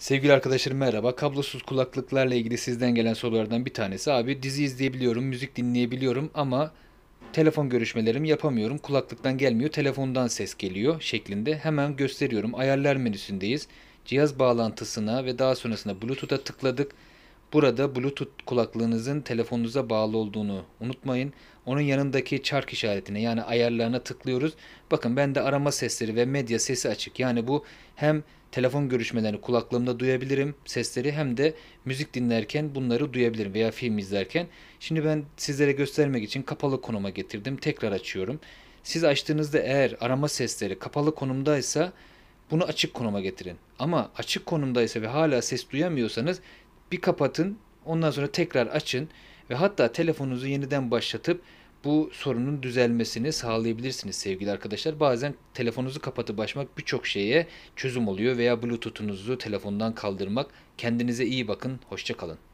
Sevgili arkadaşlarım merhaba. Kablosuz kulaklıklarla ilgili sizden gelen sorulardan bir tanesi. Abi dizi izleyebiliyorum, müzik dinleyebiliyorum ama telefon görüşmelerimi yapamıyorum. Kulaklıktan gelmiyor, telefondan ses geliyor şeklinde. Hemen gösteriyorum. Ayarlar menüsündeyiz. Cihaz bağlantısına ve daha sonrasında Bluetooth'a tıkladık. Burada Bluetooth kulaklığınızın telefonunuza bağlı olduğunu unutmayın. Onun yanındaki çark işaretine yani ayarlarına tıklıyoruz. Bakın ben de arama sesleri ve medya sesi açık. Yani bu hem telefon görüşmelerini kulaklığımda duyabilirim sesleri hem de müzik dinlerken bunları duyabilirim veya film izlerken. Şimdi ben sizlere göstermek için kapalı konuma getirdim. Tekrar açıyorum. Siz açtığınızda eğer arama sesleri kapalı konumdaysa bunu açık konuma getirin. Ama açık konumdaysa ve hala ses duyamıyorsanız bir kapatın ondan sonra tekrar açın ve hatta telefonunuzu yeniden başlatıp bu sorunun düzelmesini sağlayabilirsiniz sevgili arkadaşlar. Bazen telefonunuzu kapatıp açmak birçok şeye çözüm oluyor veya bluetooth'unuzu telefondan kaldırmak. Kendinize iyi bakın, hoşçakalın.